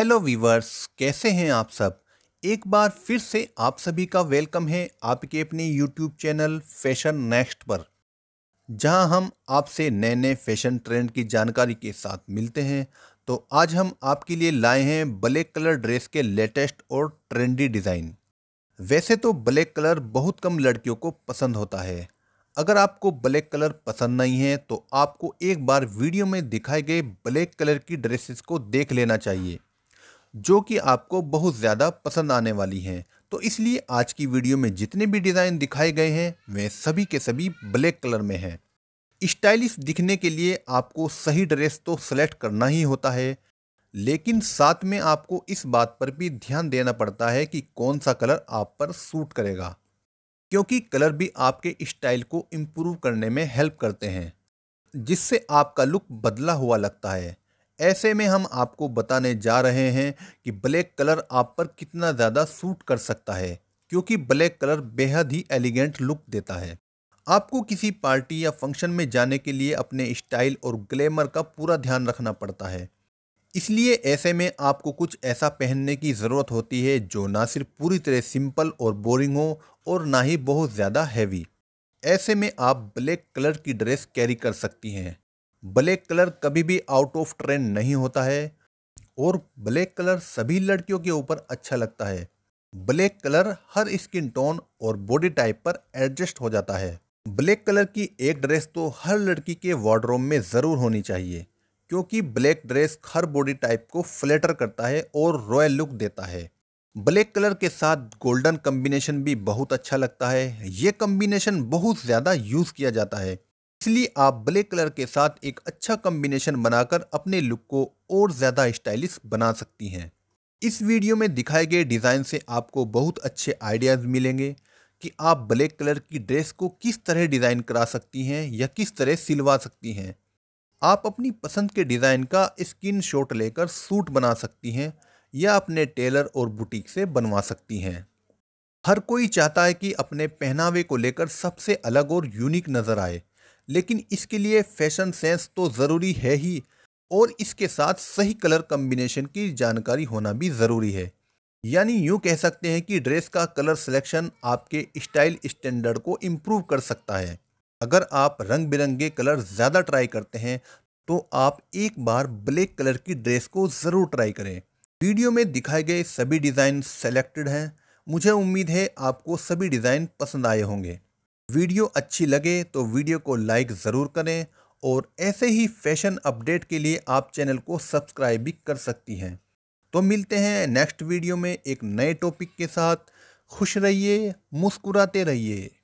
hello viewers कैसे हैं आप सब एक बार फिर से आप सभी का वेलकम है आपके अपने यूट्यूब चैनल फैशन नेक्स्ट पर जहां हम आपसे नए नए फैशन ट्रेंड की जानकारी के साथ मिलते हैं तो आज हम आपके लिए लाए हैं ब्लैक कलर ड्रेस के लेटेस्ट और ट्रेंडी डिज़ाइन वैसे तो ब्लैक कलर बहुत कम लड़कियों को पसंद होता है अगर आपको ब्लैक कलर पसंद नहीं है तो आपको एक बार वीडियो में दिखाए गए ब्लैक कलर की ड्रेसेस को देख लेना चाहिए जो कि आपको बहुत ज़्यादा पसंद आने वाली हैं तो इसलिए आज की वीडियो में जितने भी डिज़ाइन दिखाए गए हैं वे सभी के सभी ब्लैक कलर में हैं स्टाइलिश दिखने के लिए आपको सही ड्रेस तो सेलेक्ट करना ही होता है लेकिन साथ में आपको इस बात पर भी ध्यान देना पड़ता है कि कौन सा कलर आप पर सूट करेगा क्योंकि कलर भी आपके स्टाइल को इम्प्रूव करने में हेल्प करते हैं जिससे आपका लुक बदला हुआ लगता है ऐसे में हम आपको बताने जा रहे हैं कि ब्लैक कलर आप पर कितना ज़्यादा सूट कर सकता है क्योंकि ब्लैक कलर बेहद ही एलिगेंट लुक देता है आपको किसी पार्टी या फंक्शन में जाने के लिए अपने स्टाइल और ग्लैमर का पूरा ध्यान रखना पड़ता है इसलिए ऐसे में आपको कुछ ऐसा पहनने की ज़रूरत होती है जो ना सिर्फ पूरी तरह सिंपल और बोरिंग हो और ना ही बहुत ज़्यादा हैवी ऐसे में आप ब्लैक कलर की ड्रेस कैरी कर सकती हैं ब्लैक कलर कभी भी आउट ऑफ ट्रेंड नहीं होता है और ब्लैक कलर सभी लड़कियों के ऊपर अच्छा लगता है ब्लैक कलर हर स्किन टोन और बॉडी टाइप पर एडजस्ट हो जाता है ब्लैक कलर की एक ड्रेस तो हर लड़की के वार्ड्रोब में ज़रूर होनी चाहिए क्योंकि ब्लैक ड्रेस हर बॉडी टाइप को फ्लेटर करता है और रॉयल लुक देता है ब्लैक कलर के साथ गोल्डन कम्बिनेशन भी बहुत अच्छा लगता है ये कम्बिनेशन बहुत ज़्यादा यूज़ किया जाता है इसलिए आप ब्लैक कलर के साथ एक अच्छा कम्बिनेशन बनाकर अपने लुक को और ज़्यादा स्टाइलिश बना सकती हैं इस वीडियो में दिखाए गए डिज़ाइन से आपको बहुत अच्छे आइडियाज़ मिलेंगे कि आप ब्लैक कलर की ड्रेस को किस तरह डिज़ाइन करा सकती हैं या किस तरह सिलवा सकती हैं आप अपनी पसंद के डिज़ाइन का स्क्रीन शॉट लेकर सूट बना सकती हैं या अपने टेलर और बुटीक से बनवा सकती हैं हर कोई चाहता है कि अपने पहनावे को लेकर सबसे अलग और यूनिक नज़र आए लेकिन इसके लिए फैशन सेंस तो ज़रूरी है ही और इसके साथ सही कलर कम्बिनेशन की जानकारी होना भी ज़रूरी है यानी यूँ कह सकते हैं कि ड्रेस का कलर सिलेक्शन आपके स्टाइल स्टैंडर्ड को इम्प्रूव कर सकता है अगर आप रंग बिरंगे कलर ज़्यादा ट्राई करते हैं तो आप एक बार ब्लैक कलर की ड्रेस को ज़रूर ट्राई करें वीडियो में दिखाए गए सभी डिज़ाइन सेलेक्टेड हैं मुझे उम्मीद है आपको सभी डिज़ाइन पसंद आए होंगे वीडियो अच्छी लगे तो वीडियो को लाइक ज़रूर करें और ऐसे ही फैशन अपडेट के लिए आप चैनल को सब्सक्राइब भी कर सकती हैं तो मिलते हैं नेक्स्ट वीडियो में एक नए टॉपिक के साथ खुश रहिए मुस्कुराते रहिए